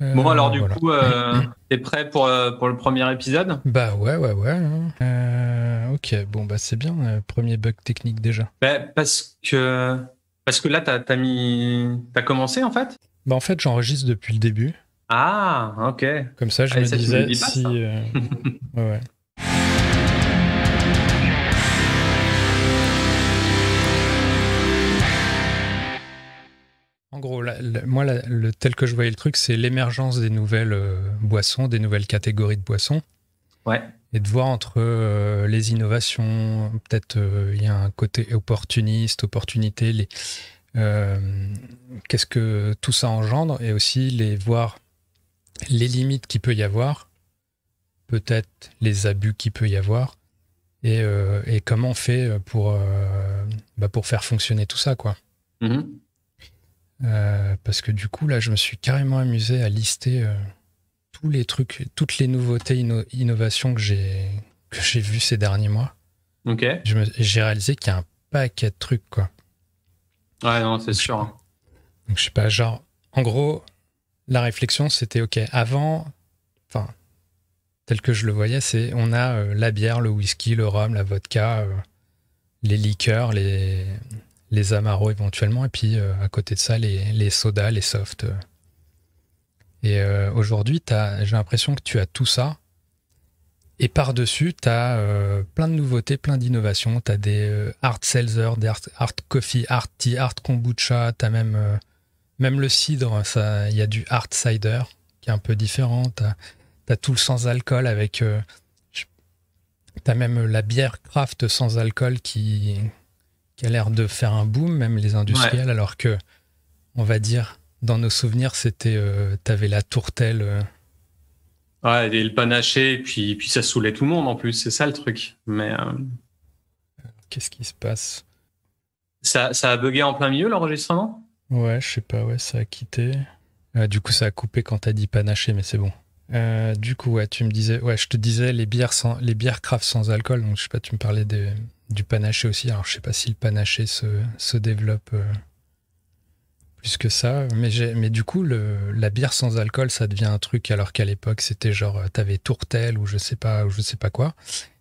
Bon, euh, alors du coup, euh, t'es prêt pour, euh, pour le premier épisode Bah ouais, ouais, ouais. Hein. ok, bon, bah c'est bien, premier bug technique déjà. Bah, parce que, parce que là, t'as as mis... commencé en fait Bah en fait, j'enregistre depuis le début. Ah, ok. Comme ça, je ici ah, disais En gros, moi, le, tel que je voyais le truc, c'est l'émergence des nouvelles euh, boissons, des nouvelles catégories de boissons. Ouais. Et de voir entre euh, les innovations, peut-être euh, il y a un côté opportuniste, opportunité, qu'est-ce que tout ça engendre, et aussi les voir les limites qu'il peut y avoir, peut-être les abus qu'il peut y avoir, et, comment on fait pour, bah, pour faire fonctionner tout ça, quoi. Mm-hmm. Euh, parce que du coup, là, je me suis carrément amusé à lister euh, tous les trucs, toutes les nouveautés, innovations que j'ai que vues ces derniers mois. Ok. J'ai réalisé qu'il y a un paquet de trucs, quoi. Ouais, non, c'est sûr. Hein. Donc, je sais pas, genre, en gros, la réflexion, c'était, ok, avant, enfin, tel que je le voyais, c'est, on a euh, la bière, le whisky, le rhum, la vodka, les liqueurs, les, les Amaro éventuellement, et puis euh, à côté de ça, les, les sodas, les softs. Euh. Et euh, aujourd'hui, j'ai l'impression que tu as tout ça. Et par-dessus, tu as plein de nouveautés, plein d'innovations. Tu as des hard seltzer, des hard, coffee, hard tea, hard kombucha. Tu as même, même le cidre. Il y a du hard cider qui est un peu différent. Tu as, tout le sans-alcool avec. as même la bière craft sans alcool qui, qui a l'air de faire un boom, même les industriels, alors que, on va dire, dans nos souvenirs, c'était, euh, t'avais la tourtelle. Euh. Ouais, et le panaché, et puis, puis ça saoulait tout le monde en plus, c'est ça le truc. Mais. Euh, Qu'est-ce qui se passe ça, ça a bugué en plein milieu l'enregistrement Ouais, je sais pas, ouais, ça a quitté. Ah, du coup, ça a coupé quand t'as dit panaché, mais c'est bon. Euh, du coup, ouais, tu me disais, ouais, je te disais les bières les bières craft sans alcool. Donc, je sais pas, tu me parlais du panaché aussi. Alors, je sais pas si le panaché se, développe euh, plus que ça, mais mais du coup, la bière sans alcool, ça devient un truc. Alors qu'à l'époque, c'était genre, euh, t'avais tourtel ou je sais pas, ou je sais pas quoi,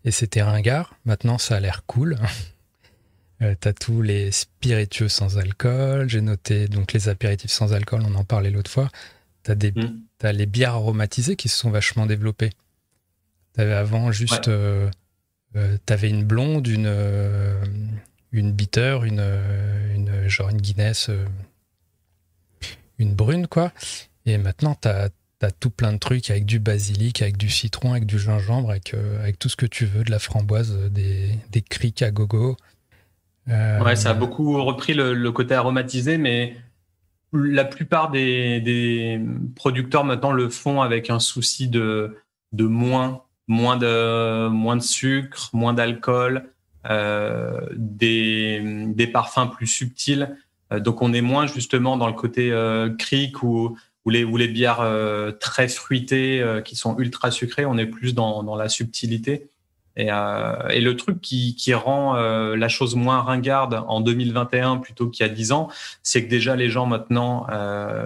et c'était ringard. Maintenant, ça a l'air cool. T'as tous les spiritueux sans alcool. J'ai noté donc les apéritifs sans alcool. On en parlait l'autre fois. T'as hmm. as, les bières aromatisées qui se sont vachement développées. Avais avant juste. Euh, euh, tu avais une blonde, une, euh, une bitter, une, genre une Guinness, une brune, quoi. Et maintenant, tu as, tout plein de trucs avec du basilic, avec du citron, avec du gingembre, avec, avec tout ce que tu veux, de la framboise, des, des à gogo. Ouais, ça a beaucoup repris le côté aromatisé, mais la plupart des, des, producteurs maintenant le font avec un souci de, moins, moins de, moins de sucre, moins d'alcool, euh, des, parfums plus subtils. Euh, donc on est moins justement dans le côté euh, cric ou, les, bières euh, très fruitées qui sont ultra sucrées. On est plus dans la subtilité. Et, euh, et, le truc qui, qui rend euh, la chose moins ringarde en 2021 plutôt qu'il y a 10 ans, c'est que déjà les gens maintenant, euh,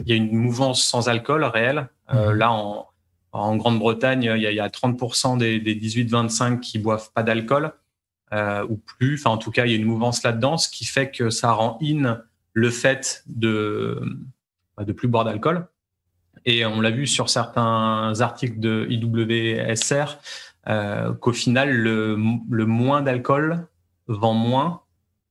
il y a une mouvance sans alcool réelle. Euh, mmh. Là, en, en Grande-Bretagne, il, il y a, 30% des, des 18-25 qui boivent pas d'alcool euh, ou plus. Enfin, en tout cas, il y a une mouvance là-dedans, ce qui fait que ça rend in le fait de bah, de plus boire d'alcool. Et on l'a vu sur certains articles de IWSR, euh, qu'au final, le, moins d'alcool vend moins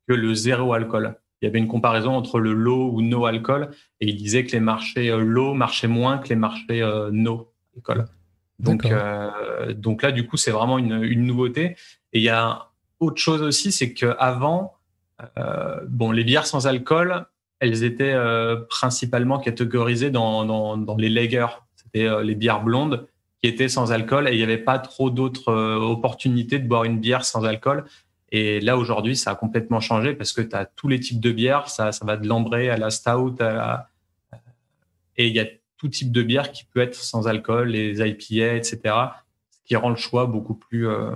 que le zéro alcool. Il y avait une comparaison entre le low ou no alcool et il disait que les marchés euh, low marchaient moins que les marchés euh, no alcool. Donc, là, du coup, c'est vraiment une, nouveauté. Et il y a autre chose aussi, c'est qu'avant, euh, bon, les bières sans alcool, elles étaient principalement catégorisées dans, les lagers. C'était les bières blondes qui était sans alcool et il n'y avait pas trop d'autres euh, opportunités de boire une bière sans alcool. Et là, aujourd'hui, ça a complètement changé parce que tu as tous les types de bières. Ça, ça va de l'ambré à la stout. Et il y a tout type de bière qui peut être sans alcool, les IPA, etc. Ce qui rend le choix beaucoup plus, euh,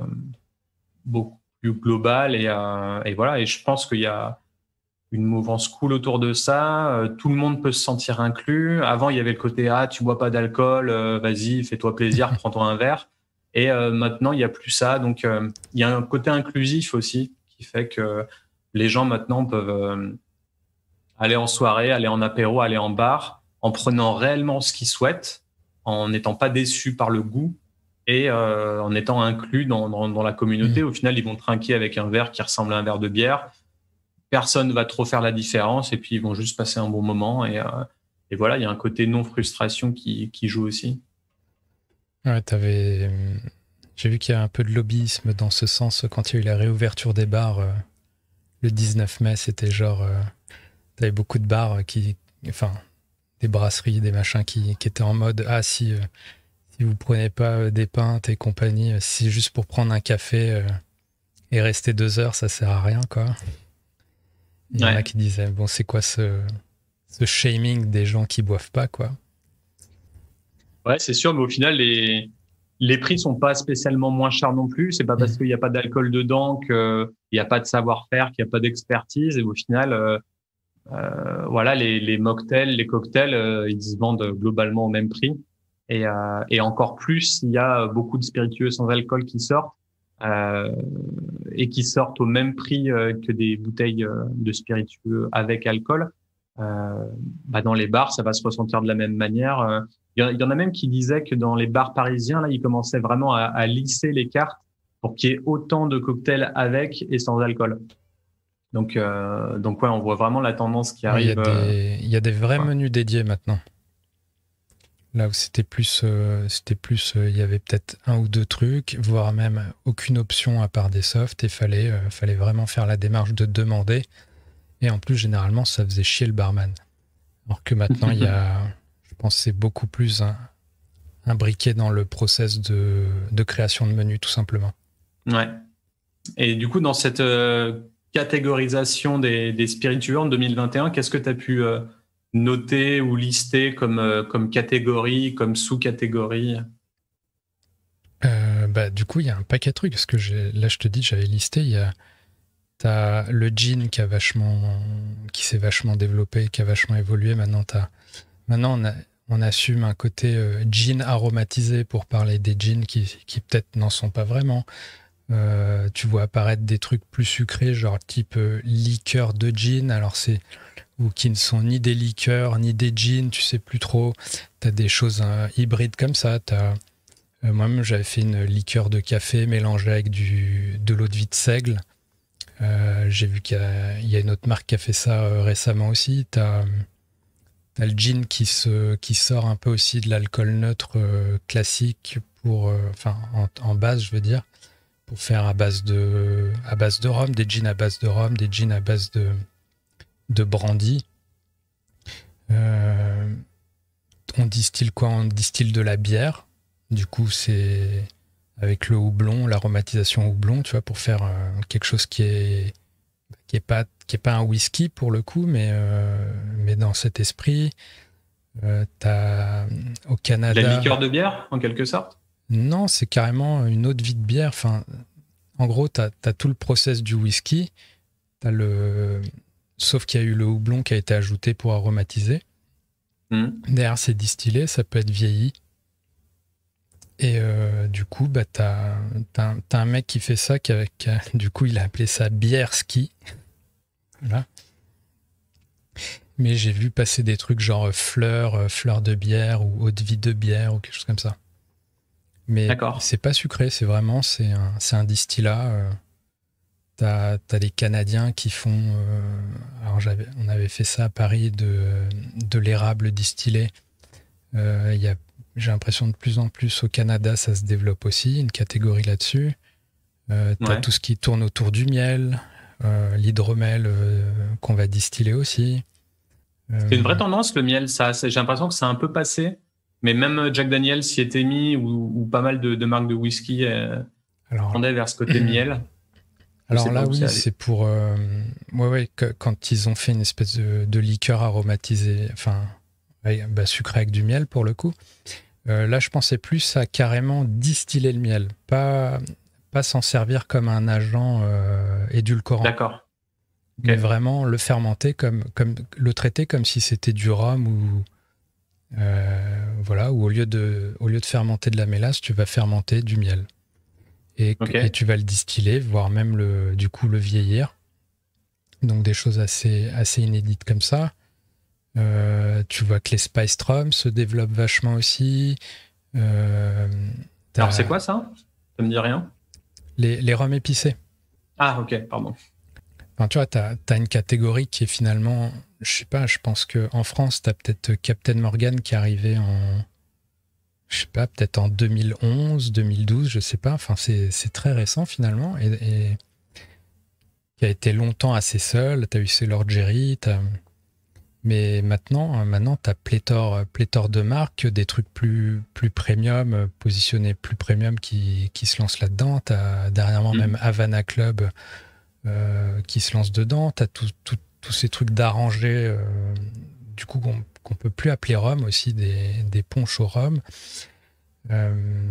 beaucoup plus global. Et, euh, et, voilà. Et je pense qu'il y a, une mouvance cool autour de ça. Euh, tout le monde peut se sentir inclus. Avant, il y avait le côté ah tu bois pas d'alcool, euh, vas-y, fais-toi plaisir, prends-toi un verre. Et euh, maintenant, il y a plus ça. Donc, il y a un côté inclusif aussi qui fait que les gens maintenant peuvent aller en soirée, aller en apéro, aller en bar, en prenant réellement ce qu'ils souhaitent, en n'étant pas déçus par le goût et en étant inclus dans, la communauté. Mmh. Au final, ils vont trinquer avec un verre qui ressemble à un verre de bière personne ne va trop faire la différence et puis ils vont juste passer un bon moment et, euh, voilà, il y a un côté non frustration qui, joue aussi. Euh, j'ai vu qu'il y a un peu de lobbyisme dans ce sens quand il y a eu la réouverture des bars euh, le 19 mai, c'était genre t'avais beaucoup de bars qui enfin des brasseries, des machins qui, étaient en mode ah si si vous prenez pas des pintes et compagnie, si c'est juste pour prendre un café et rester deux heures, ça sert à rien quoi. Il y, en a qui disaient bon, c'est quoi ce, shaming des gens qui boivent pas, quoi. Ouais, c'est sûr, mais au final, les, les prix sont pas spécialement moins chers non plus. C'est pas parce mm. qu'il n'y a pas d'alcool dedans qu'il n'y a pas de savoir-faire, qu'il n'y a pas d'expertise. Et au final, euh, euh, voilà, les, mocktails, les cocktails, euh, ils se vendent globalement au même prix. Et, encore plus il y a beaucoup de spiritueux sans alcool qui sortent. Euh, et qui sortent au même prix euh, que des bouteilles euh, de spiritueux avec alcool, bah, dans les bars, ça va se ressentir de la même manière. Il y, en a même qui disaient que dans les bars parisiens, là, ils commençaient vraiment à, lisser les cartes pour qu'il y ait autant de cocktails avec et sans alcool. Donc, donc ouais, on voit vraiment la tendance qui arrive. Il y a des, vrais menus dédiés maintenant. Là où c'était plus, euh, c'était plus, euh, il y avait peut-être un ou deux trucs, voire même aucune option à part des softs, et fallait, euh, fallait vraiment faire la démarche de demander. Et en plus, généralement, ça faisait chier le barman. Alors que maintenant, il y a, je pense, c'est beaucoup plus un, dans le process de, création de menu, tout simplement. Ouais. Et du coup, dans cette catégorisation des, des en 2021, qu'est-ce que tu as pu noté ou listé comme, euh, comme catégorie, comme sous-catégorie euh, bah, Du coup, il y a un paquet de trucs. Parce que là, je te dis, j'avais listé, il y a as le jean qui a vachement qui s'est vachement développé, qui a vachement évolué. Maintenant, as, maintenant on, assume un côté euh, jean aromatisé pour parler des jeans qui, peut-être n'en sont pas vraiment. tu vois apparaître des trucs plus sucrés, genre type liqueur de jean. Alors c'est ou qui ne sont ni des liqueurs, ni des jeans, tu sais plus trop. Tu as des choses euh, hybrides comme ça. Euh, moi-même, j'avais fait une liqueur de café mélangée avec du, de l'eau de vie de seigle. Euh, j'ai vu qu'il y, a une autre marque qui a fait ça récemment aussi. Tu as, le jean qui, se, qui sort un peu aussi de l'alcool neutre classique pour, enfin, en, base, je veux dire, pour faire à base de, à base de rhum, des jeans à base de rhum, des jeans à base de, de brandy. Euh, on distille quoi On distille de la bière. Du coup, c'est avec le houblon, l'aromatisation houblon, tu vois, pour faire euh, quelque chose qui est qui est pas qui est pas un whisky pour le coup, mais euh, mais dans cet esprit. t'as au Canada. La liqueur de bière, en quelque sorte. Non, c'est carrément une autre vie de bière. Enfin, en gros, tu as, tout le process du whisky, tu le, Sauf qu'il y a eu le houblon qui a été ajouté pour aromatiser. Hmm. Derrière, c'est distillé, ça peut être vieilli. Et euh, du coup, bah, t'as, un mec qui fait ça, qui, avec, du coup, il a appelé ça bière ski. Voilà. Mais j'ai vu passer des trucs genre euh, fleurs, euh, fleurs de bière ou eau de vie de bière ou quelque chose comme ça. Mais c'est pas sucré, c'est vraiment c'est un, un distillat tu as, les Canadiens qui font. Euh, alors, on avait fait ça à Paris de, l'érable distillé. Euh, j'ai l'impression de plus en plus au Canada, ça se développe aussi, une catégorie là-dessus. Euh, tu as tout ce qui tourne autour du miel, l'hydromel qu'on va distiller aussi. C'est une vraie tendance, le miel. J'ai l'impression que c'est un peu passé, mais même Jack Daniel s'y était mis, ou, pas mal de, marques de whisky. Alors, vers ce côté miel. Alors là, oui, c'est pour. Euh, quand ils ont fait une espèce de, liqueur aromatisée, enfin, bah, avec du miel pour le coup. Euh, là, je pensais plus à carrément distiller le miel, pas, pas s'en servir comme un agent euh, édulcorant. D'accord. Mais vraiment le fermenter, comme, comme, le traiter comme si c'était du rhum ou. Euh, voilà, ou au lieu, de, au lieu de fermenter de la mélasse, tu vas fermenter du miel et, tu vas le distiller, voire même le, du coup le vieillir. Donc des choses assez, assez inédites comme ça. Euh, tu vois que les Spice rums se développent vachement aussi. Euh, Alors c'est quoi ça Ça me dit rien Les, les épicés. Ah ok, pardon. Enfin, tu vois, tu as, une catégorie qui est finalement, je sais pas, je pense qu'en France, tu as peut-être Captain Morgan qui est arrivé en, je sais pas, peut-être en 2011, 2012, je sais pas. Enfin, c'est très récent finalement. Et, qui a été longtemps assez seul. Tu as eu Lord Jerry, mais maintenant, euh, maintenant tu as pléthore, euh, pléthore de marques, des trucs plus, plus premium, euh, positionnés plus premium qui, se lancent là-dedans. Tu as dernièrement mm. même Havana Club qui se lance dedans. Tu as tous ces trucs d'arranger, du coup, qu'on qu'on peut plus appeler rhum aussi, des, des au rhum. Euh...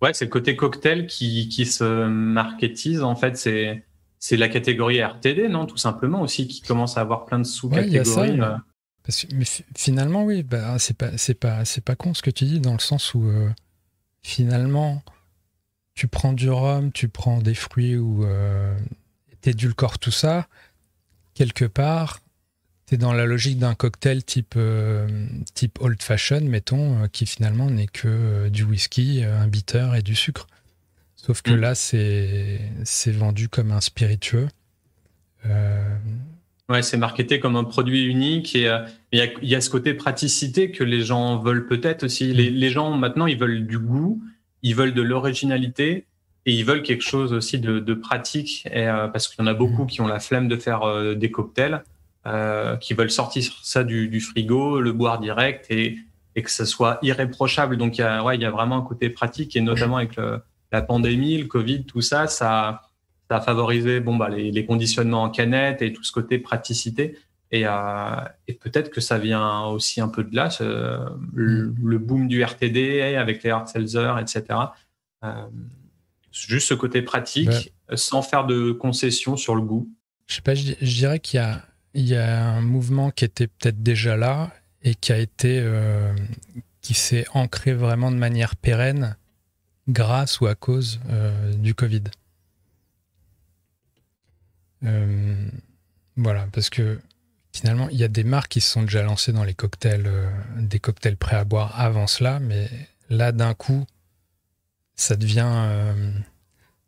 Ouais, c'est le côté cocktail qui, qui se marketise. En fait, c'est, c'est la catégorie RTD, non Tout simplement aussi, qui commence à avoir plein de sous-catégories. Euh. parce que, finalement, oui, bah, c'est pas, c'est pas, c'est pas con ce que tu dis, dans le sens où euh, finalement, tu prends du rhum, tu prends des fruits ou euh, tout ça, quelque part, c'est dans la logique d'un cocktail type, euh, type old fashion, mettons, euh, qui finalement n'est que euh, du whisky, un bitter et du sucre. Sauf que mm. là, c'est vendu comme un spiritueux. Euh... Ouais, c'est marketé comme un produit unique et il y, y, a ce côté praticité que les gens veulent peut-être aussi. Mm. Les, gens maintenant, ils veulent du goût, ils veulent de l'originalité et ils veulent quelque chose aussi de, pratique parce qu'il y en a beaucoup mm. qui ont la flemme de faire des cocktails. Euh, qui veulent sortir ça du, frigo, le boire direct et, que ça soit irréprochable. Donc, il y, a, ouais, y a vraiment un côté pratique et notamment avec la pandémie, le Covid, tout ça, ça, a favorisé bon, bah, les, conditionnements en canette et tout ce côté praticité. Et, euh, peut-être que ça vient aussi un peu de là, mm. le, boom du RTD avec les hard sellers, etc. Euh, juste ce côté pratique, sans faire de concessions sur le goût. Je sais pas, je dirais qu'il y a, il y a un mouvement qui était peut-être déjà là et qui a été euh, qui s'est ancré vraiment de manière pérenne grâce ou à cause euh, du Covid. Euh, voilà, parce que finalement, il y a des marques qui se sont déjà lancées dans les cocktails, des cocktails prêts à boire avant cela, mais là, d'un coup, ça devient.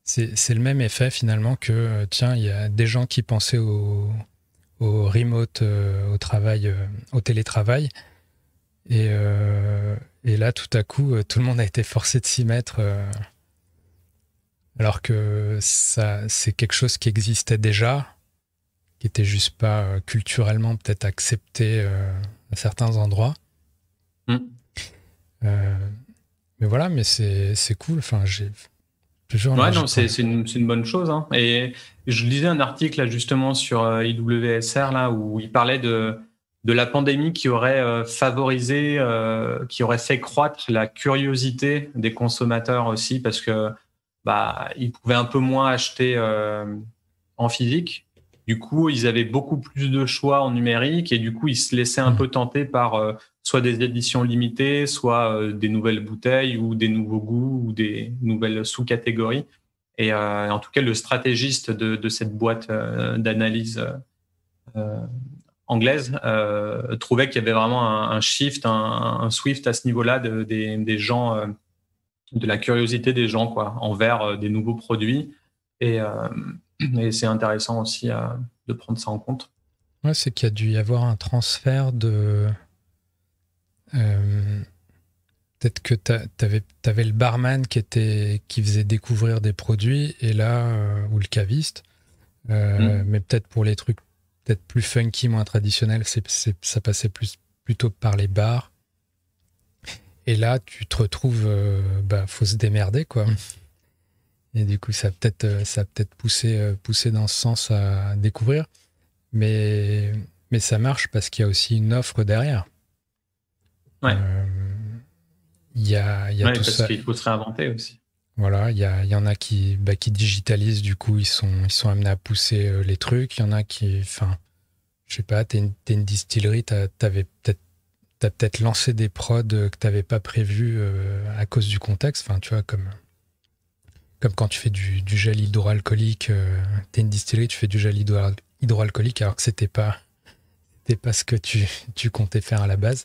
c'est le même effet finalement que, tiens, il y a des gens qui pensaient au, au remote, euh, au travail, euh, au télétravail. Euh, et, là, tout à coup, tout le monde a été forcé de s'y mettre. alors que ça, c'est quelque chose qui existait déjà, qui était juste pas culturellement peut-être accepté à certains endroits. Hmm. mais voilà, mais c'est cool. Enfin, j'ai ouais, non, c'est une, une, bonne chose. Hein. Et je lisais un article justement sur euh, IWSR là, où il parlait de, de la pandémie qui aurait euh, favorisé, euh, qui aurait fait croître la curiosité des consommateurs aussi parce que bah, ils pouvaient un peu moins acheter en physique du coup, ils avaient beaucoup plus de choix en numérique et du coup, ils se laissaient un mmh. peu tenter par euh, soit des éditions limitées, soit euh, des nouvelles bouteilles ou des nouveaux goûts ou des nouvelles sous-catégories. Et euh, en tout cas, le stratégiste de, cette boîte d'analyse anglaise trouvait qu'il y avait vraiment un, shift, un, swift à ce niveau-là de, des, des, gens, de la curiosité des gens, quoi, envers des nouveaux produits. Et, et c'est intéressant aussi de prendre ça en compte. Ouais, c'est qu'il y a dû y avoir un transfert de. Euh, peut-être que tu avais, le barman qui, était, qui faisait découvrir des produits, et là, euh, ou le caviste. Euh, mm. Mais peut-être pour les trucs peut-être plus funky, moins traditionnels, ça passait plus, plutôt par les bars. Et là, tu te retrouves, bah, faut se démerder, quoi. Et du coup, ça a peut-être euh, ça peut-être poussé euh, poussé dans ce sens à découvrir, mais mais ça marche parce qu'il y a aussi une offre derrière. Ouais. Euh, il y a, il tout parce ça. qu'il faut se réinventer aussi. Voilà, il y, a, il y en a qui, bah, qui digitalisent, du coup, ils sont, ils sont amenés à pousser les trucs. Il y en a qui, enfin, je sais pas, t'es une, es une distillerie, t'as, t'avais peut-être peut-être lancé des prods que t'avais pas prévu à cause du contexte, enfin tu vois comme comme quand tu fais du, gel hydroalcoolique, euh, t'es une distillerie, tu fais du gel hydroalcoolique alors que c'était pas, pas ce que tu, comptais faire à la base.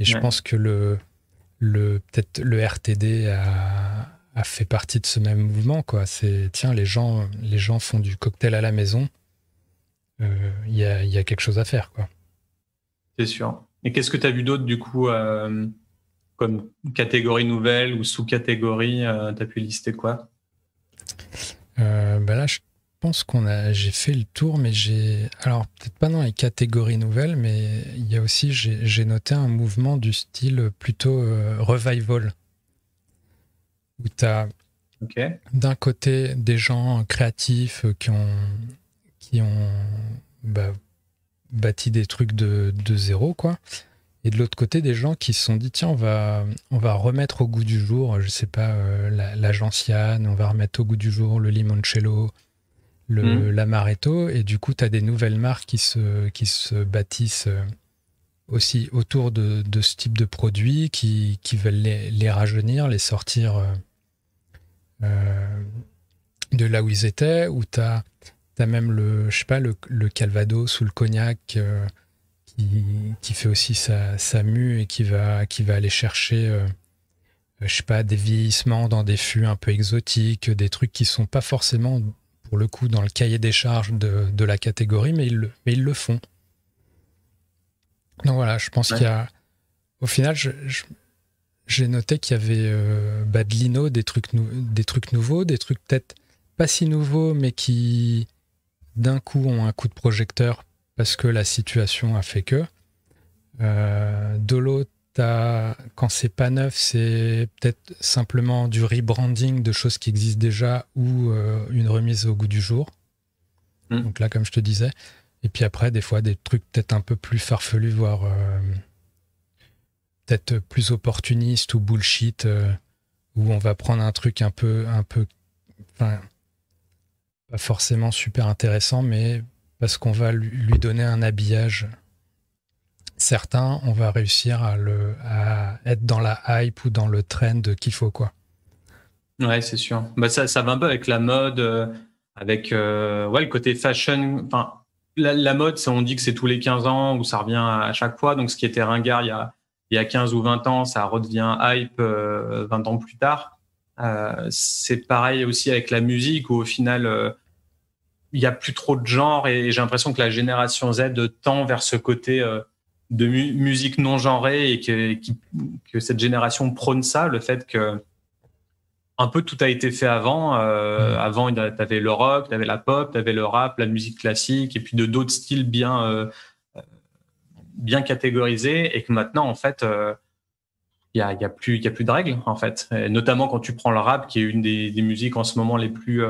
Et je pense que le, le peut-être le RTD a, fait partie de ce même mouvement quoi. C'est tiens les gens les gens font du cocktail à la maison. Euh, il y, a, quelque chose à faire quoi. C'est sûr. Et qu'est-ce que tu as vu d'autre du coup euh, catégorie nouvelle ou sous-catégorie euh, Tu as pu lister quoi euh, ben Là, je pense qu'on a, j'ai fait le tour, mais j'ai. Alors, peut-être pas dans les catégories nouvelles, mais il y a aussi, j'ai noté un mouvement du style plutôt euh, revival. Où tu as d'un côté des gens créatifs qui ont, qui ont bah, bâti des trucs de zéro, quoi et de l'autre côté des gens qui se sont dit tiens on va on va remettre au goût du jour je ne sais pas euh, la, on va remettre au goût du jour le limoncello le hmm. l'amaretto et du coup tu as des nouvelles marques qui se qui se bâtissent euh, aussi autour de, ce type de produits qui, qui veulent les, rajeunir les sortir euh, de là où ils étaient ou tu as, même le je sais pas le, le calvados sous le cognac qui, fait aussi sa, sa, mue et qui va, qui va aller chercher, euh, euh, je sais pas, des vieillissements dans des fûts un peu exotiques, des trucs qui sont pas forcément, pour le coup, dans le cahier des charges de, la catégorie, mais ils, le, font. Donc voilà, je pense qu'il y a. Au final, j'ai noté qu'il y avait euh, badlino de l'ino, des, trucs des trucs nouveaux, des trucs peut-être pas si nouveaux, mais qui d'un coup ont un coup de projecteur parce que la situation a fait que. Euh, de l'autre, quand c'est pas neuf, c'est peut-être simplement du rebranding de choses qui existent déjà ou euh, une remise au goût du jour. Hmm. Donc là, comme je te disais. Et puis après, des fois, des trucs peut-être un peu plus farfelus, voire euh, peut-être plus opportunistes ou bullshit, où on va prendre un truc un peu, un peu, pas forcément super intéressant, mais parce qu'on va lui donner un habillage certain, on va réussir à, le, être dans la hype ou dans le trend qu'il faut. quoi. Ouais, c'est sûr. Bah, ça, ça va un peu avec la mode, euh, avec euh, ouais, le côté fashion. Enfin, la, mode, on dit que c'est tous les 15 ans ou ça revient à, chaque fois. Donc, ce qui était ringard il y a, il y a 15 ou 20 ans, ça redevient hype 20 euh, ans plus tard. c'est pareil aussi avec la musique où au final il y a plus trop de genre et j'ai l'impression que la génération Z tend vers ce côté euh, de musique non genrée et que, cette génération prône ça, le fait que un peu tout a été fait avant. Euh, mmh. Avant, tu avais le rock, tu avais la pop, tu avais le rap, la musique classique, et puis de d'autres styles bien, euh, bien catégorisés, et que maintenant, en fait, il n'y a, y a, plus, y a plus de règles, en fait. notamment quand tu prends le rap, qui est une des musiques en ce moment les plus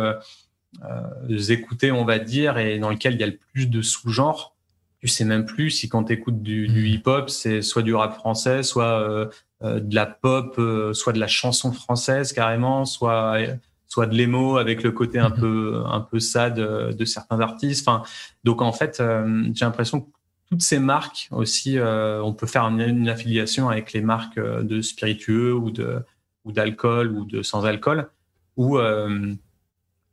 euh, écouter on va dire, et dans lequel il y a le plus de sous-genres. Tu sais même plus si quand tu écoutes du, mmh. hip-hop, c'est soit du rap français, soit euh, euh, de la pop, soit de la chanson française carrément, soit soit de l'émo avec le côté un mmh. peu un peu sad de, certains artistes. Enfin, donc en fait, j'ai l'impression que toutes ces marques aussi, on peut faire une, affiliation avec les marques de spiritueux ou de ou d'alcool ou de sans alcool, ou euh,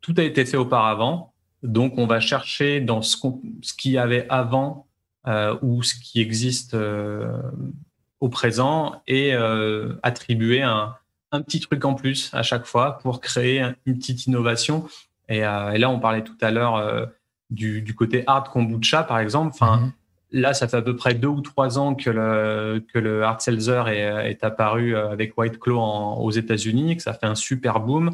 tout a été fait auparavant, donc on va chercher dans ce qu'il y avait avant euh, ou ce qui existe euh, au présent et euh, attribuer un, petit truc en plus à chaque fois pour créer une petite innovation. Et, là, on parlait tout à l'heure du, côté Art kombucha, par exemple. Enfin, mhm. Là, ça fait à peu près deux ou trois ans que le, Art le hard seltzer est, apparu avec White Claw aux États-Unis, que ça fait un super boom.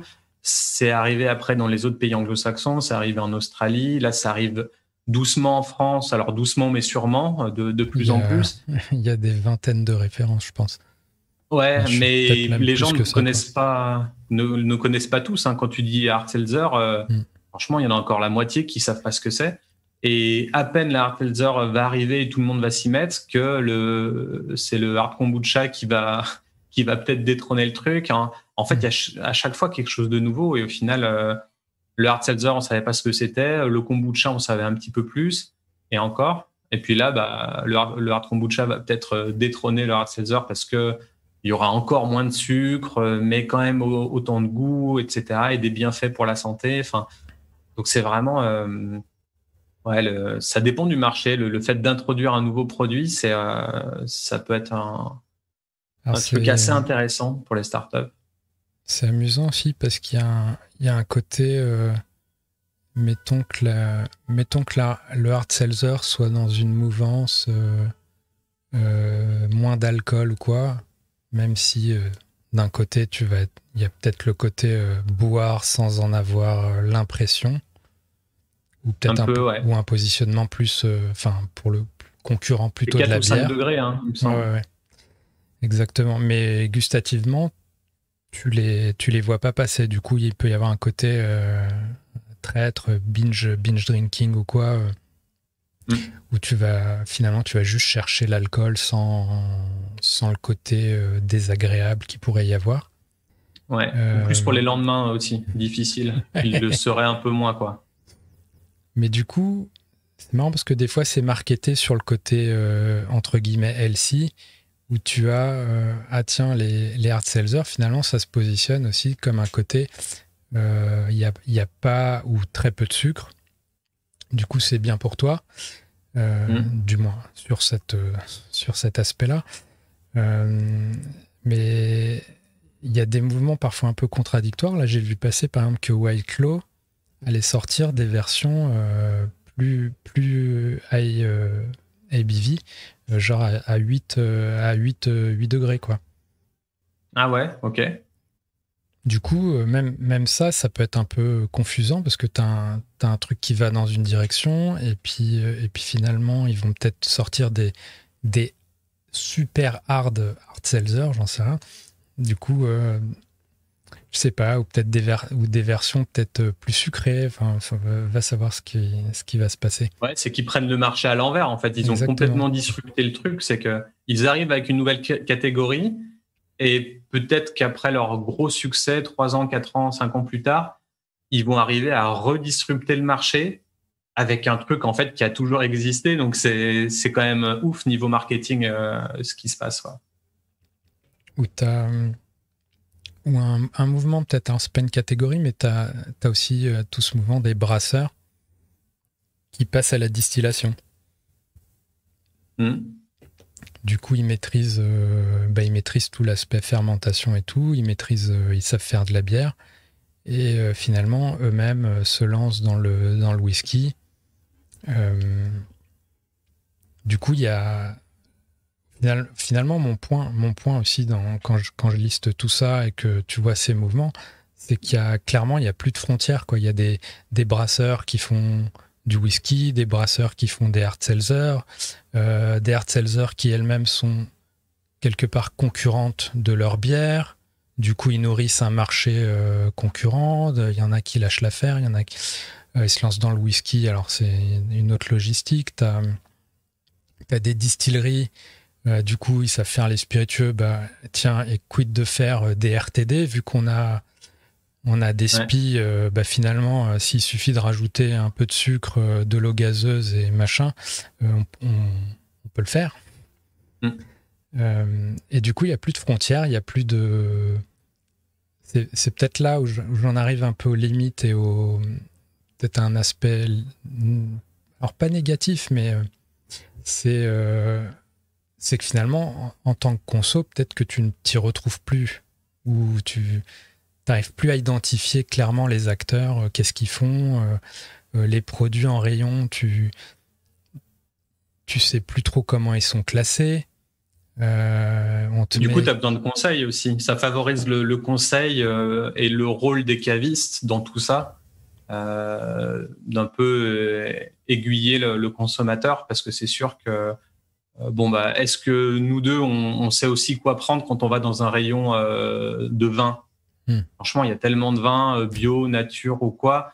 C'est arrivé après dans les autres pays anglo-saxons, c'est arrivé en Australie, là ça arrive doucement en France, alors doucement mais sûrement, euh, de, plus en plus. Il y a des vingtaines de références, je pense. Ouais, mais les gens ne connaissent pas, ne, connaissent pas tous. Hein. Quand tu dis arthelzer, euh, mm. franchement, il y en a encore la moitié qui ne savent pas ce que c'est. Et à peine la va arriver et tout le monde va s'y mettre que le c'est le Hart Kombucha qui va qui va peut-être détrôner le truc. Hein. En fait, il y a mm. à chaque fois quelque chose de nouveau et au final, euh, le hard seltzer, on savait pas ce que c'était. Euh, le kombucha, on savait un petit peu plus et encore. Et puis là, bah, le, hard, kombucha va peut-être euh, détrôner le hard seltzer parce que il y aura encore moins de sucre, mais quand même autant de goût, etc. Et des bienfaits pour la santé. Enfin, donc c'est vraiment, ouais, ça dépend du marché. Le, fait d'introduire un nouveau produit, c'est, ça peut être un, un truc assez intéressant pour les startups. C'est amusant aussi parce qu'il y, a un côté, euh, mettons que, mettons que le hard seltzer soit dans une mouvance euh, euh, moins d'alcool ou quoi, même si d'un côté tu vas, il y a peut-être le côté boire sans en avoir l'impression, ou peut-être un, ou un positionnement plus, enfin pour le concurrent plutôt de la ou 5 bière. degrés, hein, il me semble. Exactement, mais gustativement, tu les, tu les vois pas passer. Du coup, il peut y avoir un côté euh, traître, binge, binge drinking ou quoi, euh, mm. où tu vas finalement, tu vas juste chercher l'alcool sans, le côté euh, désagréable qui pourrait y avoir. Ouais, en plus pour les lendemains aussi, difficile. il le serait un peu moins, quoi. Mais du coup, c'est marrant parce que des fois, c'est marketé sur le côté entre guillemets healthy où tu as, euh, ah tiens, les, les, hard sellers, finalement, ça se positionne aussi comme un côté, euh, il n'y a, pas ou très peu de sucre. Du coup, c'est bien pour toi, euh, mmh. du moins sur, cette, sur cet aspect-là. mais il y a des mouvements parfois un peu contradictoires. Là, j'ai vu passer, par exemple, que White Claw allait sortir des versions plus, plus high ABV, euh, genre à, 8, à 8, 8 euh, euh, degrés, quoi. Ah ouais, ok. Du coup, même, même ça, ça peut être un peu confusant parce que tu as, un truc qui va dans une direction et puis, et puis finalement, ils vont peut-être sortir des, des super hard hard j'en sais rien. Du coup, je sais pas, ou peut-être des, des versions peut-être euh, plus sucrées. Enfin, va savoir ce qui, ce qui va se passer. Ouais, c'est qu'ils prennent le marché à l'envers. En fait, ils ont complètement disrupté le truc. C'est qu'ils arrivent avec une nouvelle catégorie et peut-être qu'après leur gros succès, 3 ans, 4 ans, 5 ans plus tard, ils vont arriver à redisrupter le marché avec un truc en fait qui a toujours existé. Donc c'est quand même ouf niveau marketing euh, ce qui se passe. Ou t'as hum, ou un, mouvement, peut-être, un Spain catégorie, mais tu as, aussi euh, tout ce mouvement des brasseurs qui passent à la distillation. Hmm. Du coup, euh, bah, ils maîtrisent, tout l'aspect fermentation et tout, ils maîtrisent, euh, ils savent faire de la bière, et finalement, eux-mêmes se lancent dans le, dans le whisky. du coup, il y a Finalement, mon point, mon point aussi, quand, je, liste tout ça et que tu vois ces mouvements, c'est qu'il y a clairement, il a plus de frontières. Quoi. Il y a des, brasseurs qui font du whisky, des brasseurs qui font des hard sellers, euh, des hard sellers qui elles-mêmes sont quelque part concurrentes de leur bière. Du coup, ils nourrissent un marché euh, concurrent. Il y en a qui lâchent l'affaire, il y en a qui euh, ils se lancent dans le whisky. Alors, c'est une autre logistique. Tu as, des distilleries euh, du coup, ils savent faire les spiritueux. Bah, tiens, et quitte de faire euh, des RTD vu qu'on a on a des spies, euh, bah, finalement, s'il suffit de rajouter un peu de sucre, de l'eau gazeuse et machin, on, peut le faire. Mm. et du coup, il n'y a plus de frontières, il n'y a plus de. C'est peut-être là où j'en arrive un peu aux limites et au. Peut-être un aspect. Alors, pas négatif, mais c'est c'est que finalement, en, tant que conso, peut-être que tu ne t'y retrouves plus ou tu n'arrives plus à identifier clairement les acteurs, euh, qu'est-ce qu'ils font, euh, euh, les produits en rayon, tu tu sais plus trop comment ils sont classés. du coup, tu as besoin de conseils aussi. Ça favorise le, conseil et le rôle des cavistes dans tout ça, d'un peu aiguiller le, consommateur, parce que c'est sûr que euh, bon bah est-ce que nous deux on, sait aussi quoi prendre quand on va dans un rayon euh, de vin hmm. franchement il y a tellement de vins euh, bio nature ou quoi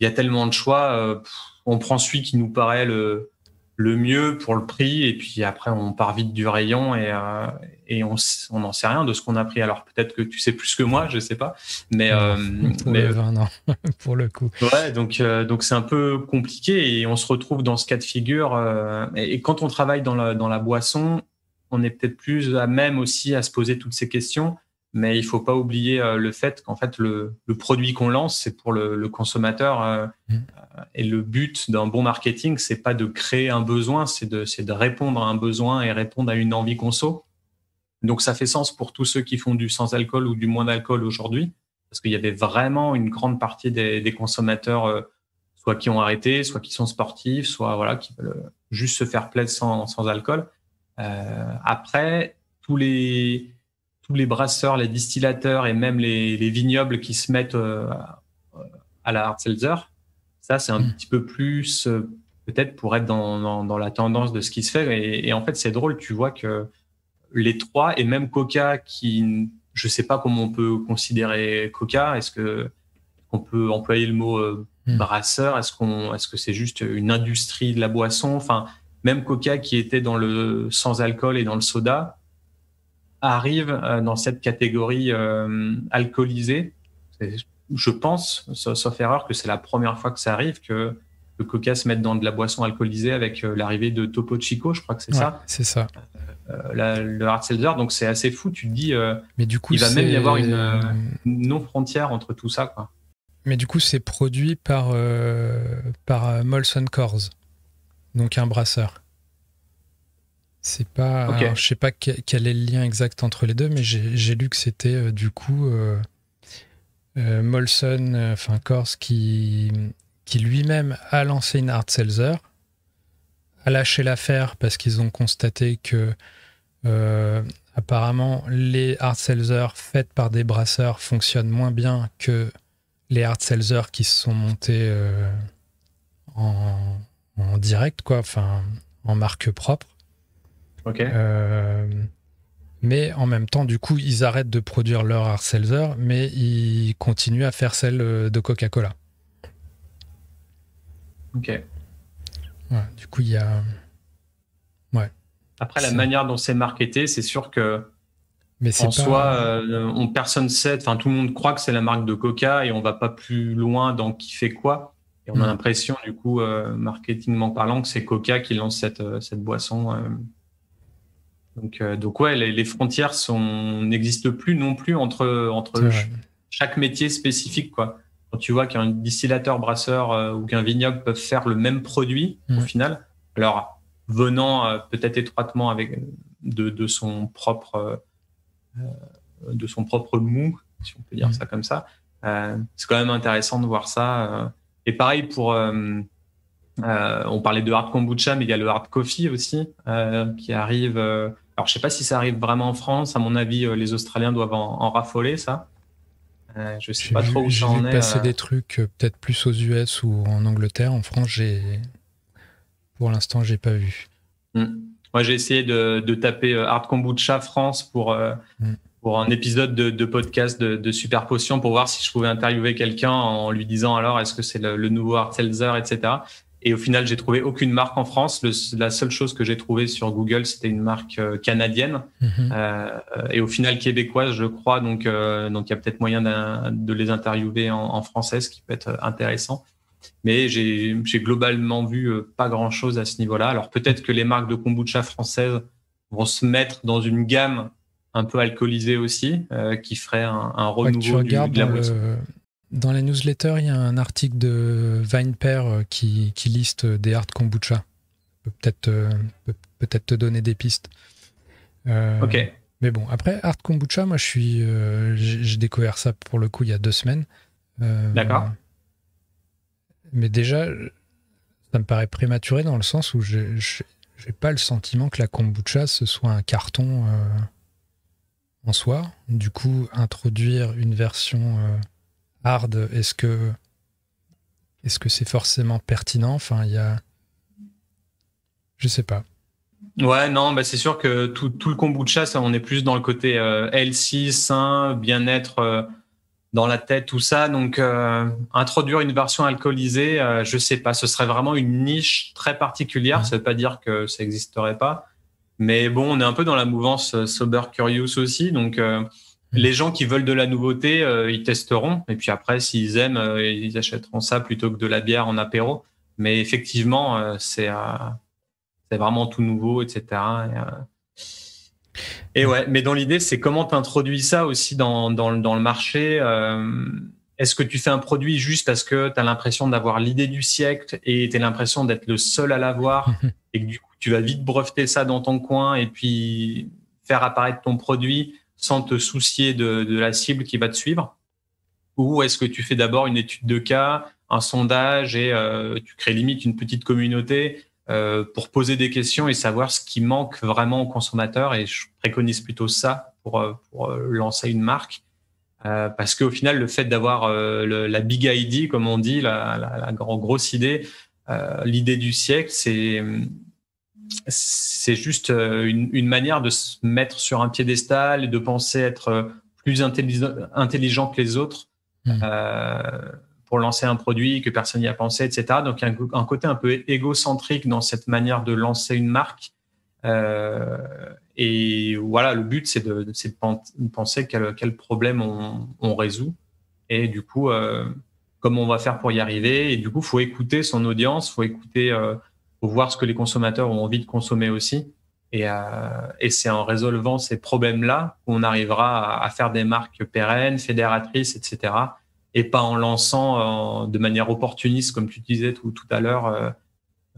il y a tellement de choix on prend celui qui nous paraît le le mieux pour le prix. Et puis après, on part vite du rayon et, euh, et on n'en sait rien de ce qu'on a pris. Alors peut-être que tu sais plus que moi, je sais pas. Mais, euh, pour, Le euh, pour le coup. Ouais, donc donc c'est un peu compliqué et on se retrouve dans ce cas de figure. Et, quand on travaille dans dans la boisson, on est peut-être plus à même aussi à se poser toutes ces questions mais il faut pas oublier euh, le fait qu'en fait le, le produit qu'on lance c'est pour le, consommateur euh, mm. euh, et le but d'un bon marketing c'est pas de créer un besoin c'est de c'est de répondre à un besoin et répondre à une envie conso donc ça fait sens pour tous ceux qui font du sans alcool ou du moins d'alcool aujourd'hui parce qu'il y avait vraiment une grande partie des, consommateurs soit qui ont arrêté soit qui sont sportifs soit voilà qui veulent juste se faire plaisir sans, sans alcool après tous les tous les brasseurs, les distillateurs et même les, les vignobles qui se mettent euh, à la hard seltzer. Ça, c'est un hmm. petit peu plus euh, peut-être pour être dans, dans, la tendance de ce qui se fait. Et, en fait, c'est drôle, tu vois que les trois et même Coca, qui je sais pas comment on peut considérer Coca. Est-ce que on peut employer le mot euh, hmm. brasseur Est-ce qu'on, est-ce que c'est juste une industrie de la boisson Enfin, même Coca qui était dans le sans alcool et dans le soda, arrive euh, dans cette catégorie euh, alcoolisée. Je pense, sauf erreur, que c'est la première fois que ça arrive que le coca se mette dans de la boisson alcoolisée avec euh, l'arrivée de Topo Chico, je crois que c'est ça. C'est ça. le hard seltzer, donc c'est assez fou. Tu te dis, mais du coup, il va même y avoir une, non frontière entre tout ça, quoi. Mais du coup, c'est produit par par Molson Coors, donc un brasseur. C'est pas. je sais pas quel est le lien exact entre les deux, mais j'ai lu que c'était euh, du coup euh, euh, Molson, enfin Corse, qui, qui lui-même a lancé une Hard a lâché l'affaire parce qu'ils ont constaté que apparemment les Hard faites par des brasseurs fonctionnent moins bien que les Hard qui se sont montés en, en direct, quoi, enfin en marque propre. Ok. Euh, mais en même temps, du coup, ils arrêtent de produire leur hard mais ils continuent à faire celle euh, de Coca-Cola. Ok. du coup, il y a. Ouais. Après, la manière dont c'est marketé, c'est sûr que. Mais en soi, euh, on, personne sait, enfin tout le monde croit que c'est la marque de Coca et on va pas plus loin dans qui fait quoi. Et on a mm. l'impression, du coup, marketingement marketingment parlant, que c'est Coca qui lance cette, cette boisson. Donc, euh, donc ouais, les, frontières sont n'existent plus non plus entre entre chaque métier spécifique quoi. Quand tu vois qu'un distillateur brasseur euh, ou qu'un vignoble peuvent faire le même produit au final, alors venant euh, peut-être étroitement avec de, son propre de son propre mou, si on peut dire ça comme ça. c'est quand même intéressant de voir ça. Et pareil pour on parlait de hard kombucha, mais il y a le hard coffee aussi qui arrive alors, je sais pas si ça arrive vraiment en France. À mon avis, euh, les Australiens doivent en, raffoler, ça. Euh, je sais pas trop où ça en est. J'ai passer euh. des trucs euh, peut-être plus aux US ou en Angleterre. En France, pour l'instant, j'ai pas vu. Hmm. Moi, j'ai essayé de, taper Art Kombucha France pour hmm. pour un épisode de, podcast de, Super Potion pour voir si je pouvais interviewer quelqu'un en lui disant alors est-ce que c'est le, nouveau Art Seltzer, etc. Et au final, j'ai trouvé aucune marque en France. la seule chose que j'ai trouvée sur Google, c'était une marque euh, canadienne mhm. euh, et au final québécoise, je crois. Donc, euh, donc il y a peut-être moyen de les interviewer en, en, français, ce qui peut être intéressant. Mais j'ai globalement vu euh, pas grand-chose à ce niveau-là. Alors peut-être que les marques de kombucha françaises vont se mettre dans une gamme un peu alcoolisée aussi, qui ferait un, un renouveau de la dans la newsletter, il y a un article de Vinepair euh, qui, qui liste des hard kombucha. Peut-être euh, peut, être te donner des pistes. Euh, ok. Mais bon, après, hard kombucha, moi, je suis, j'ai découvert ça pour le coup il y a deux semaines. D'accord. Mais déjà, ça me paraît prématuré dans le sens où je n'ai pas le sentiment que la kombucha ce soit un carton en soi. Du coup, introduire une version hard, est-ce que est-ce que c'est forcément pertinent Enfin, il y a, je sais pas. Ouais, non, bah c'est sûr que tout, le le kombucha, ça, on est plus dans le côté L euh, healthy, sain, bien-être euh, dans la tête, tout ça. Donc, euh, introduire une version alcoolisée, je sais pas, ce serait vraiment une niche très particulière. Ça Ça veut pas dire que ça n'existerait pas. Mais bon, on est un peu dans la mouvance sober curious aussi. Donc, Mm. les gens qui veulent de la nouveauté, euh, ils testeront. Et puis après, s'ils aiment, euh, ils achèteront ça plutôt que de la bière en apéro. Mais effectivement, euh, c'est vraiment tout nouveau, etc. Et, ouais, mais dans l'idée, c'est comment tu introduis ça aussi dans, dans le marché. Est-ce que tu fais un produit juste parce que tu as l'impression d'avoir l'idée du siècle et tu as l'impression d'être le seul à l'avoir et que du coup, tu vas vite breveter ça dans ton coin et puis faire apparaître ton produit sans te soucier de, la cible qui va te suivre Ou est-ce que tu fais d'abord une étude de cas, un sondage et euh, tu crées limite une petite communauté euh, pour poser des questions et savoir ce qui manque vraiment aux consommateurs Et je préconise plutôt ça pour, euh, lancer une marque. parce qu'au final, le fait d'avoir la big ID, comme on dit, la grosse idée, l'idée du siècle, c'est c'est juste euh, une, une, manière de se mettre sur un piédestal et de penser être euh, plus intelligent, intelligent que les autres hmm. euh, pour lancer un produit que personne n'y a pensé, etc. Donc, il y a un, côté un peu égocentrique dans cette manière de lancer une marque. Euh, et voilà, le but, c'est de, de, penser quel, quel problème on, on, résout. Et du coup, euh, comment on va faire pour y arriver. Et du coup, faut écouter son audience, faut écouter euh, voir ce que les consommateurs ont envie de consommer aussi. Et, euh, c'est en résolvant ces problèmes-là qu'on arrivera à, faire des marques pérennes, fédératrices, etc. Et pas en lançant euh, de manière opportuniste, comme tu disais tout, tout à l'heure, euh,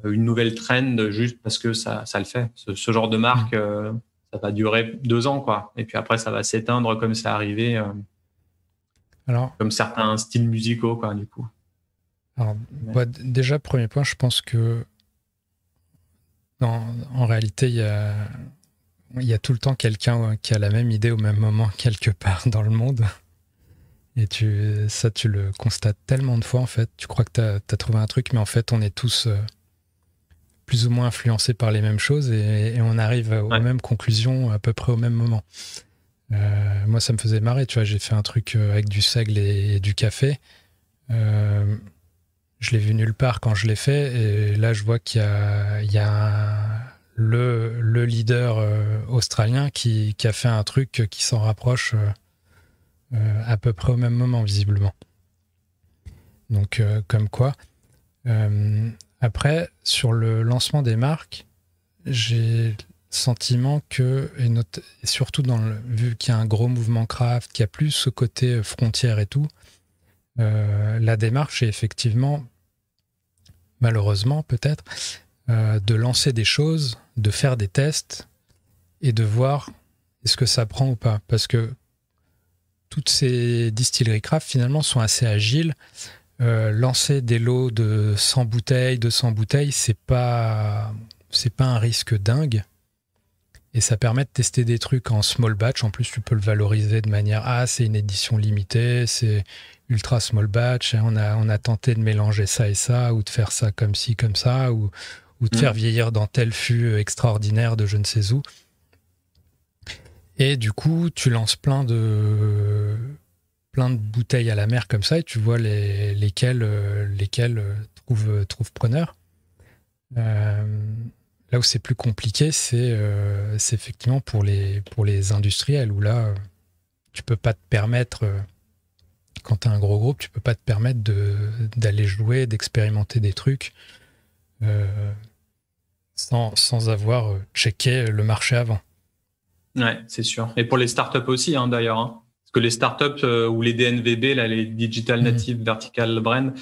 une nouvelle trend juste parce que ça, le fait. Ce, genre de marque, mmh. ça va durer deux ans, quoi. Et puis après, ça va s'éteindre comme c'est arrivé. Alors, comme certains styles musicaux, quoi, du coup. Bah, déjà, premier point, je pense que non, en réalité, il y a, tout le temps quelqu'un euh, qui a la même idée au même moment quelque part dans le monde. Et tu, ça, tu le constates tellement de fois, en fait. Tu crois que tu as, trouvé un truc, mais en fait, on est tous euh, plus ou moins influencés par les mêmes choses et, on arrive aux mêmes conclusions à peu près au même moment. Euh, moi, ça me faisait marrer, tu vois. J'ai fait un truc avec du seigle et, du café je l'ai vu nulle part quand je l'ai fait. Et là, je vois qu'il y a, le, leader euh, australien qui, a fait un truc qui s'en rapproche euh, euh, à peu près au même moment, visiblement. Donc, comme quoi. après, sur le lancement des marques, j'ai sentiment que, et, surtout dans le, vu qu'il y a un gros mouvement craft, qu'il y a plus ce côté frontière et tout, euh, la démarche est effectivement, malheureusement peut-être, euh, de lancer des choses, de faire des tests et de voir est-ce que ça prend ou pas. Parce que toutes ces distilleries craft finalement sont assez agiles. Euh, lancer des lots de 100 bouteilles, 200 bouteilles, c'est pas c'est pas un risque dingue. Et ça permet de tester des trucs en small batch. En plus, tu peux le valoriser de manière ah, c'est une édition limitée, c'est ultra small batch. Hein, on a, on a tenté de mélanger ça et ça, ou de faire ça comme ci, comme ça, ou, ou de mm. faire vieillir dans tel fût euh, extraordinaire de je ne sais où. Et du coup, tu lances plein de, plein de bouteilles à la mer comme ça, et tu vois les, lesquelles, euh, lesquelles euh, trouvent, trouvent preneur. là où c'est plus compliqué, c'est euh, effectivement pour les, pour les industriels, où là, tu peux pas te permettre quand tu as un gros groupe, tu peux pas te permettre d'aller jouer, d'expérimenter des trucs euh, sans, sans, avoir euh, checké le marché avant. Ouais, c'est sûr. Et pour les startups aussi, hein, d'ailleurs. Hein. Parce que les startups euh, ou les DNVB, là, les Digital mmh. Native Vertical Brand,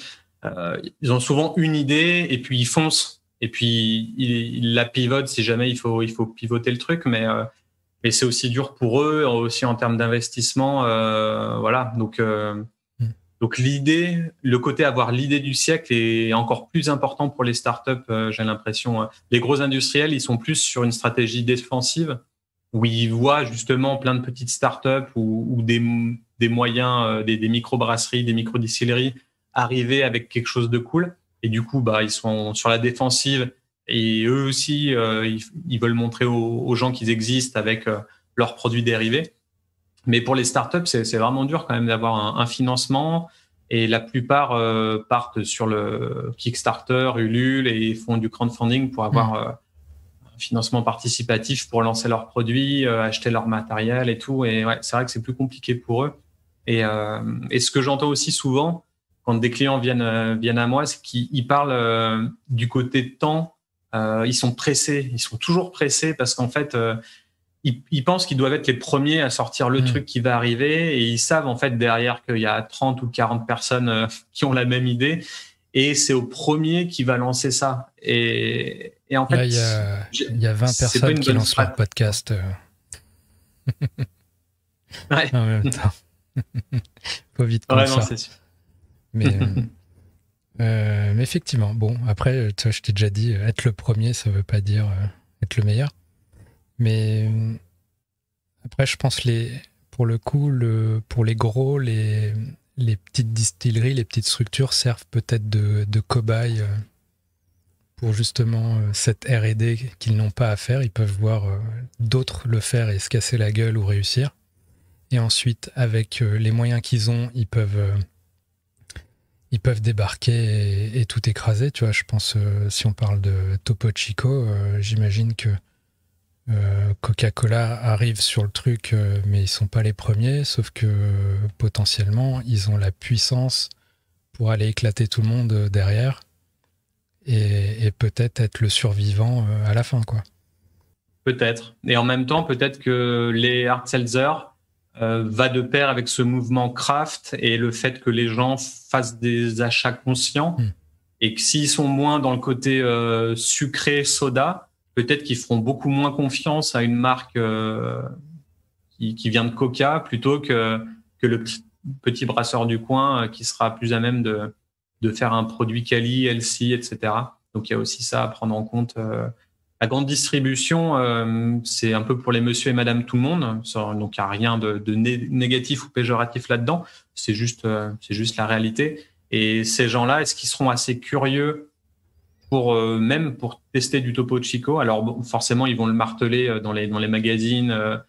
ils ont souvent une idée et puis ils foncent. Et puis ils, la pivotent si jamais il faut, il faut pivoter le truc. Mais et c'est aussi dur pour eux aussi en termes d'investissement. Euh, voilà, donc euh, hmm. donc l'idée, le côté avoir l'idée du siècle est encore plus important pour les startups. Euh, j'ai l'impression hein. les gros industriels, ils sont plus sur une stratégie défensive où ils voient justement plein de petites startups ou, ou des, des moyens, des, des micro-brasseries, des micro-distilleries arriver avec quelque chose de cool. Et du coup, bah, ils sont sur la défensive et eux aussi, euh, ils, veulent montrer aux, gens qu'ils existent avec euh, leurs produits dérivés. Mais pour les startups, c'est vraiment dur quand même d'avoir un, financement. Et la plupart euh, partent sur le Kickstarter, Ulule et font du crowdfunding pour avoir mmh. un financement participatif pour lancer leurs produits, acheter leur matériel et tout. Et ouais, c'est vrai que c'est plus compliqué pour eux. Et, et ce que j'entends aussi souvent quand des clients viennent, viennent à moi, c'est qu'ils parlent du côté temps euh, ils sont pressés, ils sont toujours pressés parce qu'en fait, euh, ils, pensent qu'ils doivent être les premiers à sortir le hmm. truc qui va arriver et ils savent en fait derrière qu'il y a 30 ou 40 personnes euh, qui ont la même idée et c'est au premier qui va lancer ça. Et, en fait, il y, a 20 personnes qui lancent ah, le podcast. ouais. En même temps. vite comme ça. Mais, euh, mais effectivement, bon, après, euh, je t'ai déjà dit, euh, être le premier, ça veut pas dire être le meilleur. Mais après, je pense les, pour le coup, le, pour les gros, les, les petites distilleries, les petites structures servent peut-être de, de cobayes pour justement cette RD qu'ils n'ont pas à faire. Ils peuvent voir d'autres le faire et se casser la gueule ou réussir. Et ensuite, avec les moyens qu'ils ont, ils peuvent ils peuvent débarquer et, tout écraser. Tu vois, je pense, euh, si on parle de Topo Chico, euh, j'imagine que euh, Coca-Cola arrive sur le truc, mais ils ne sont pas les premiers, sauf que potentiellement, ils ont la puissance pour aller éclater tout le monde derrière et, peut-être être le survivant à la fin, quoi. Peut-être. Et en même temps, peut-être que les hard seltzer euh, va de pair avec ce mouvement craft et le fait que les gens fassent des achats conscients hmm. et que s'ils sont moins dans le côté euh, sucré soda, peut-être qu'ils feront beaucoup moins confiance à une marque euh, qui, vient de Coca plutôt que, que le petit, brasseur du coin qui sera plus à même de, de faire un produit quali, LC, etc. Donc il y a aussi ça à prendre en compte la grande distribution, euh, c'est un peu pour les monsieur et madame tout le monde. Donc, il n'y a rien de, négatif ou péjoratif là-dedans. C'est juste, euh, c'est juste la réalité. Et ces gens-là, est-ce qu'ils seront assez curieux pour euh, même pour tester du Topo Chico Alors, forcément, ils vont le marteler dans les, dans les magazines,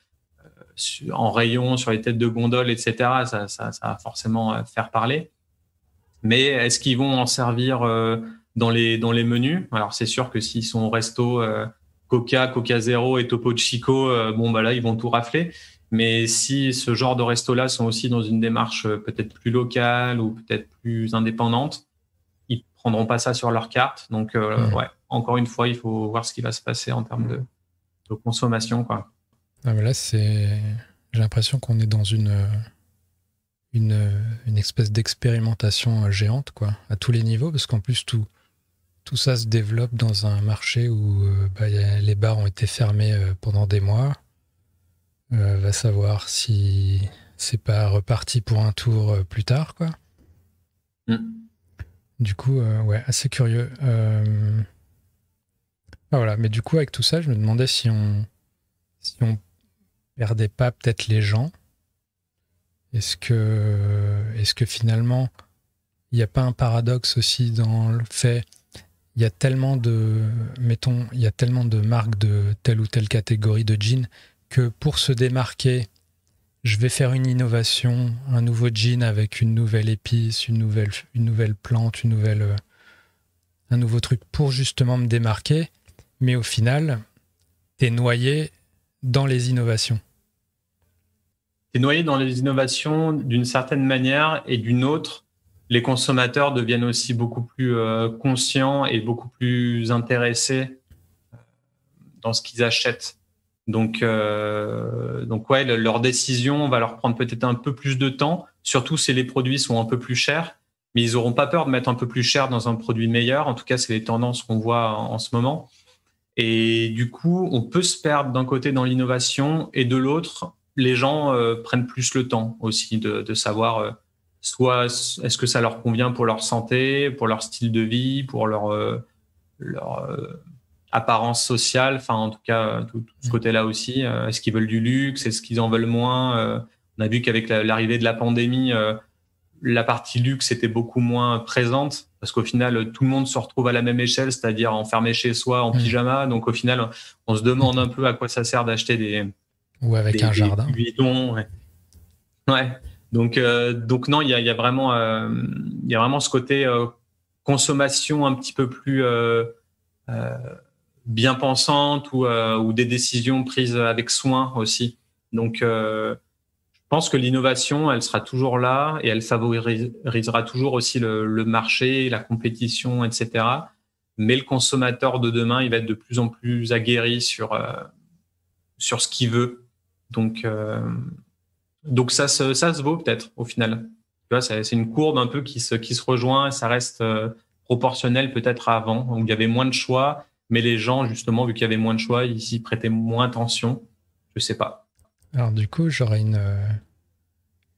en rayon, sur les têtes de gondole, etc. Ça, ça, ça va forcément faire parler. Mais est-ce qu'ils vont en servir dans les, dans les menus. Alors, c'est sûr que s'ils sont au resto, euh, Coca, Coca Zero et Topo Chico, euh, bon, bah là, ils vont tout rafler. Mais si ce genre de resto là sont aussi dans une démarche euh, peut-être plus locale ou peut-être plus indépendante, ils prendront pas ça sur leur carte. Donc, ouais, encore une fois, il faut voir ce qui va se passer en termes de, consommation, quoi. Ah, là, c'est, j'ai l'impression qu'on est dans une, une, une espèce d'expérimentation géante, quoi, à tous les niveaux, parce qu'en plus, tout, tout ça se développe dans un marché où euh, bah, les bars ont été fermés euh, pendant des mois. Euh, va savoir si c'est pas reparti pour un tour plus tard, quoi. Mm. Du coup, ouais, assez curieux. Ah, voilà, mais du coup, avec tout ça, je me demandais si on si on perdait pas peut-être les gens. Est-ce que est-ce que finalement il n'y a pas un paradoxe aussi dans le fait il y a tellement de, mettons, il tellement de marques de telle ou telle catégorie de jeans que pour se démarquer, je vais faire une innovation, un nouveau jean avec une nouvelle épice, une nouvelle, une nouvelle plante, une nouvelle, euh, un nouveau truc pour justement me démarquer. Mais au final, es noyé dans les innovations. T'es noyé dans les innovations d'une certaine manière et d'une autre, les consommateurs deviennent aussi beaucoup plus euh, conscients et beaucoup plus intéressés euh, dans ce qu'ils achètent. Donc, euh, donc ouais, leur décision va leur prendre peut-être un peu plus de temps, surtout si les produits sont un peu plus chers. Mais ils n'auront pas peur de mettre un peu plus cher dans un produit meilleur. En tout cas, c'est les tendances qu'on voit en, ce moment. Et du coup, on peut se perdre d'un côté dans l'innovation et de l'autre, les gens prennent plus le temps aussi de, savoir soit est-ce que ça leur convient pour leur santé, pour leur style de vie, pour leur, euh, euh, apparence sociale, enfin en tout cas euh, tout, ce mm. côté-là aussi. est-ce qu'ils veulent du luxe, est-ce qu'ils en veulent moins On a vu qu'avec l'arrivée de la pandémie, la partie luxe était beaucoup moins présente parce qu'au final tout le monde se retrouve à la même échelle, c'est-à-dire enfermé chez soi en mm. pyjama. Donc au final, on se demande un peu à quoi ça sert d'acheter des ou avec un jardin. Des ouais. Donc, euh, donc non, il y a, vraiment, euh, il y a vraiment ce côté euh, consommation un petit peu plus bien pensante ou, des décisions prises avec soin aussi. Donc, je pense que l'innovation, elle sera toujours là et elle favorisera toujours aussi le, marché, la compétition, etc. Mais le consommateur de demain, il va être de plus en plus aguerri sur, sur ce qu'il veut. Donc, euh, donc ça se, ça se vaut peut-être au final. c'est une courbe un peu qui se, qui se rejoint et ça reste euh, proportionnel peut-être à avant, où il y avait moins de choix, mais les gens, justement, vu qu'il y avait moins de choix, ils s'y prêtaient moins attention. Je sais pas. Alors du coup, j'aurais une,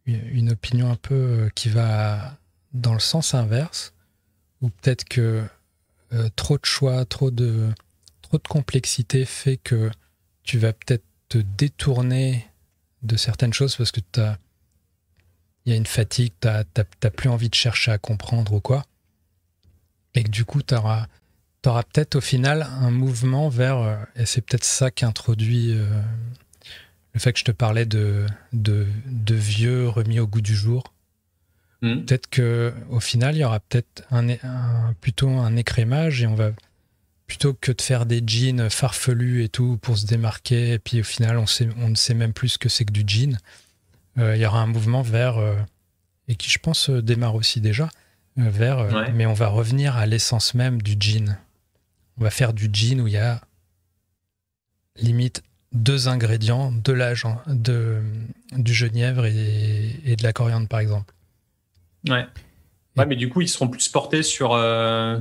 euh, opinion un peu euh, qui va dans le sens inverse, ou peut-être que trop de choix, trop de, trop de complexité fait que tu vas peut-être te détourner de certaines choses parce que tu as il y a une fatigue, tu n'as plus envie de chercher à comprendre ou quoi. Et que du coup, tu auras, peut-être au final un mouvement vers, euh, et c'est peut-être ça qu'introduit introduit euh, le fait que je te parlais de, de, vieux remis au goût du jour. Hmm. Peut-être qu'au final, il y aura peut-être un, plutôt un écrémage et on va plutôt que de faire des jeans farfelus et tout pour se démarquer, et puis au final, on, sait, ne sait même plus ce que c'est que du jean, euh, il y aura un mouvement vers, euh, et qui je pense euh, démarre aussi déjà, vers, mais on va revenir à l'essence même du jean. On va faire du jean où il y a limite deux ingrédients, de l'âge de, du genièvre et, de la coriandre par exemple. Ouais. mais du coup, ils seront plus portés sur,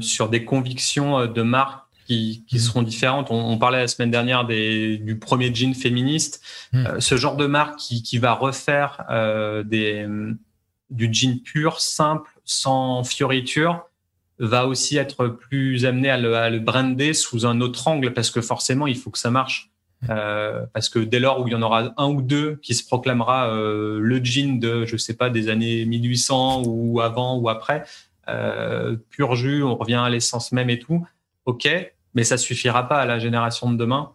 sur des convictions de marque qui, mm. seront différentes. On, parlait la semaine dernière du premier jean féministe. Mm. Euh, ce genre de marque qui, qui va refaire euh, des, mm, du jean pur, simple, sans fioriture, va aussi être plus amené à le, brander sous un autre angle parce que forcément, il faut que ça marche. Euh, parce que dès lors où il y en aura un ou deux qui se proclamera le jean de, je sais pas, des années 1800 ou avant ou après, pur jus, on revient à l'essence même et tout, ok, mais ça suffira pas à la génération de demain.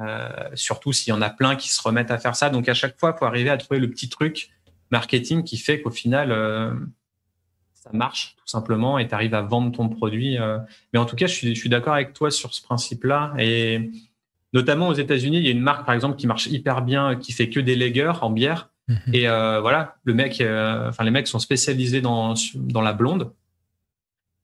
Euh, surtout s'il y en a plein qui se remettent à faire ça. Donc à chaque fois, il faut arriver à trouver le petit truc marketing qui fait qu'au final, euh, ça marche tout simplement et tu arrives à vendre ton produit. Euh. Mais en tout cas, je suis, d'accord avec toi sur ce principe-là. Et notamment aux États-Unis, il y a une marque, par exemple, qui marche hyper bien, qui fait que des lagers en bière. Mm-hmm. Et voilà, le mec, enfin les mecs sont spécialisés dans, la blonde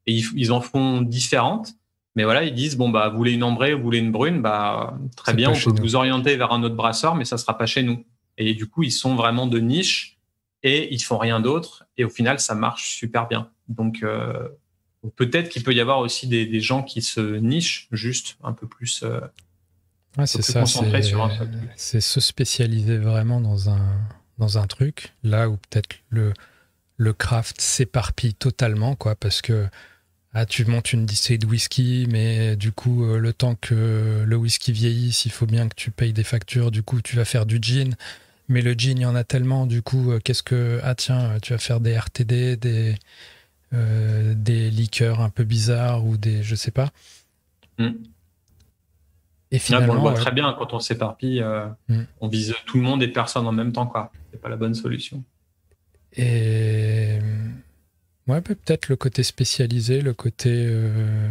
et ils en font différentes mais voilà, ils disent bon bah vous voulez une ambrée, vous voulez une brune, bah très bien, on vous orienter vers un autre brasseur, mais ça sera pas chez nous. Et du coup, ils sont vraiment de niche et ils font rien d'autre. Et au final, ça marche super bien. Donc euh, peut-être qu'il peut y avoir aussi des, gens qui se nichent juste un peu plus. concentrés euh, ouais, c'est ça. C'est se spécialiser vraiment dans un dans un truc là où peut-être le le craft s'éparpille totalement quoi parce que ah, tu montes une distillerie de whisky, mais du coup, euh, le temps que le whisky vieillisse, il faut bien que tu payes des factures. Du coup, tu vas faire du gin. Mais le gin, il y en a tellement. Du coup, euh, qu'est-ce que. Ah, tiens, euh, tu vas faire des RTD, des, des liqueurs un peu bizarres ou des. Je sais pas. Hmm. Et finalement. on le voit très bien quand on s'éparpille. Hmm. On vise tout le monde et personne en même temps, quoi. C'est pas la bonne solution. Et Ouais, peut-être le côté spécialisé, le côté euh,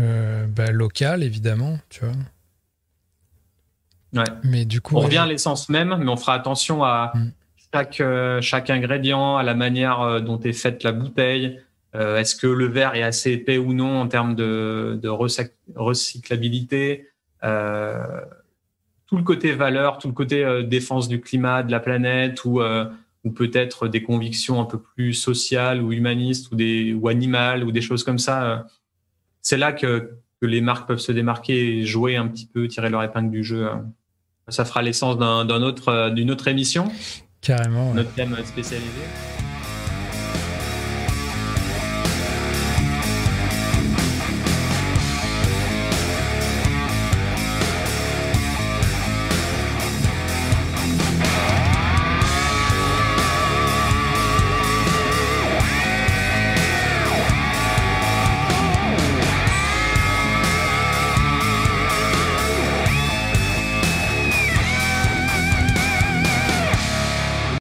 euh, bah, local, évidemment, tu vois. Mais du coup, on revient à l'essence même, mais on fera attention à mm. chaque, euh, chaque ingrédient, à la manière dont est faite la bouteille. Est-ce que le verre est assez épais ou non en termes de, de recyclabilité Tout le côté valeur, tout le côté défense du climat, de la planète, ou ou peut-être des convictions un peu plus sociales ou humanistes ou, des, ou animales ou des choses comme ça. Euh, c'est là que, que les marques peuvent se démarquer et jouer un petit peu, tirer leur épingle du jeu. Hein. Ça fera l'essence d'une autre, euh, d'une autre émission. Carrément. Notre thème spécialisé.